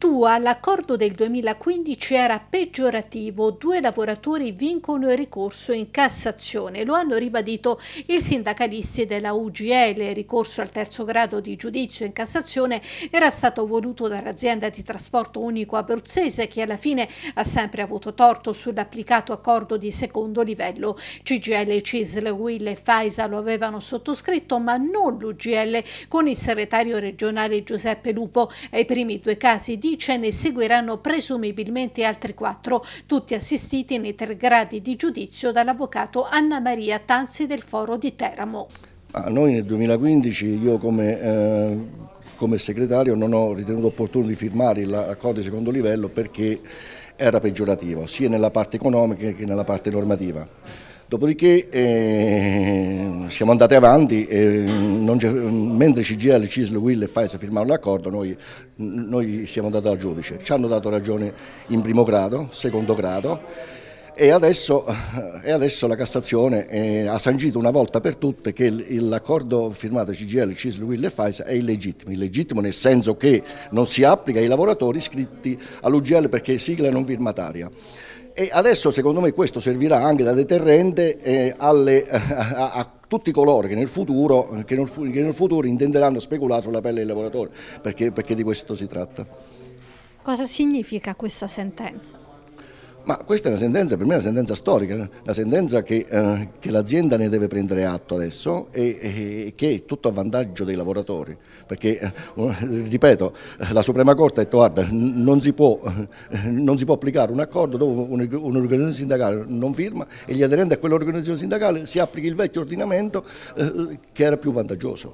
Tua l'accordo del 2015 era peggiorativo, due lavoratori vincono il ricorso in Cassazione, lo hanno ribadito i sindacalisti della UGL, il ricorso al terzo grado di giudizio in Cassazione era stato voluto dall'azienda di trasporto unico abruzzese che alla fine ha sempre avuto torto sull'applicato accordo di secondo livello. CGL, CISL, Will e Faisa lo avevano sottoscritto ma non l'UGL con il segretario regionale Giuseppe Lupo. Ai primi due casi di ce ne seguiranno presumibilmente altri quattro, tutti assistiti nei tre gradi di giudizio dall'avvocato Anna Maria Tanzi del Foro di Teramo. A noi nel 2015 io come, eh, come segretario non ho ritenuto opportuno di firmare l'accordo di secondo livello perché era peggiorativo sia nella parte economica che nella parte normativa Dopodiché eh, siamo andati avanti, eh, mentre CGL, CISL, Will e FAES firmarono l'accordo noi, noi, siamo andati al giudice, ci hanno dato ragione in primo grado, secondo grado e adesso, eh, e adesso la Cassazione eh, ha sancito una volta per tutte che l'accordo firmato CGL, CISL, Will e FAES è illegittimo, illegittimo nel senso che non si applica ai lavoratori iscritti all'UGL perché sigla non firmataria e adesso secondo me questo servirà anche da deterrente eh, alle, a, a, tutti coloro che nel, futuro, che, nel, che nel, futuro, intenderanno speculare sulla pelle dei lavoratori, perché, perché di questo si tratta. Cosa significa questa sentenza? Ma questa è una sentenza, per me è una sentenza storica, una sentenza che, eh, che l'azienda ne deve prendere atto adesso e, e, che è tutto a vantaggio dei lavoratori, perché, eh, ripeto, la Suprema Corte ha detto guarda, non si, può, non si può, applicare un accordo dove un'organizzazione sindacale non firma e gli aderenti a quell'organizzazione sindacale si applichi il vecchio ordinamento eh, che era più vantaggioso.